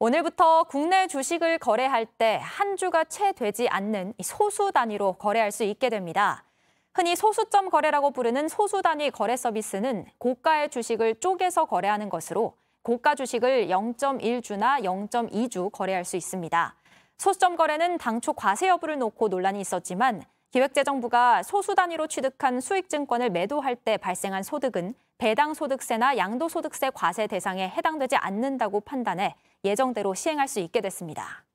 오늘부터 국내 주식을 거래할 때 한 주가 채 되지 않는 소수 단위로 거래할 수 있게 됩니다. 흔히 소수점 거래라고 부르는 소수 단위 거래 서비스는 고가의 주식을 쪼개서 거래하는 것으로 고가 주식을 0.1주나 0.2주 거래할 수 있습니다. 소수점 거래는 당초 과세 여부를 놓고 논란이 있었지만 기획재정부가 소수 단위로 취득한 수익증권을 매도할 때 발생한 소득은 배당소득세나 양도소득세 과세 대상에 해당되지 않는다고 판단해 예정대로 시행할 수 있게 됐습니다.